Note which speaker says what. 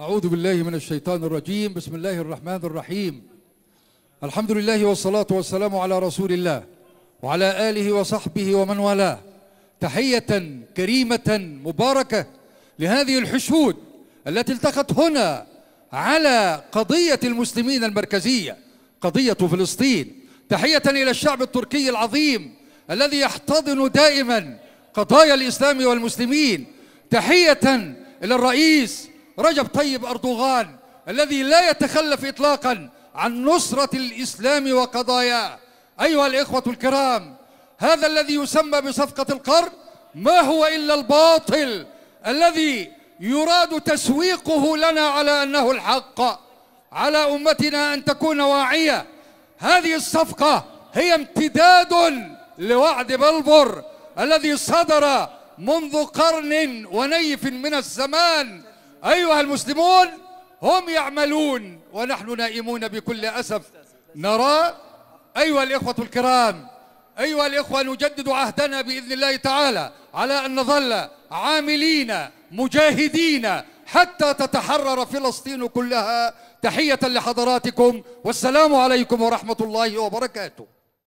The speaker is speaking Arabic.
Speaker 1: أعوذ بالله من الشيطان الرجيم بسم الله الرحمن الرحيم الحمد لله والصلاة والسلام على رسول الله وعلى آله وصحبه ومن والاه تحية كريمة مباركة لهذه الحشود التي التقت هنا على قضية المسلمين المركزية قضية فلسطين تحية إلى الشعب التركي العظيم الذي يحتضن دائما قضايا الإسلام والمسلمين تحية إلى الرئيس رجب طيب أردوغان الذي لا يتخلف إطلاقا عن نصرة الإسلام وقضاياه أيها الإخوة الكرام هذا الذي يسمى بصفقة القرن ما هو إلا الباطل الذي يراد تسويقه لنا على أنه الحق على أمتنا أن تكون واعية هذه الصفقة هي امتداد لوعد بلبر الذي صدر منذ قرن ونيف من الزمان أيها المسلمون هم يعملون ونحن نائمون بكل أسف نرى أيها الإخوة الكرام أيها الإخوة نجدد عهدنا بإذن الله تعالى على أن نظل عاملين مجاهدين حتى تتحرر فلسطين كلها تحية لحضراتكم والسلام عليكم ورحمة الله وبركاته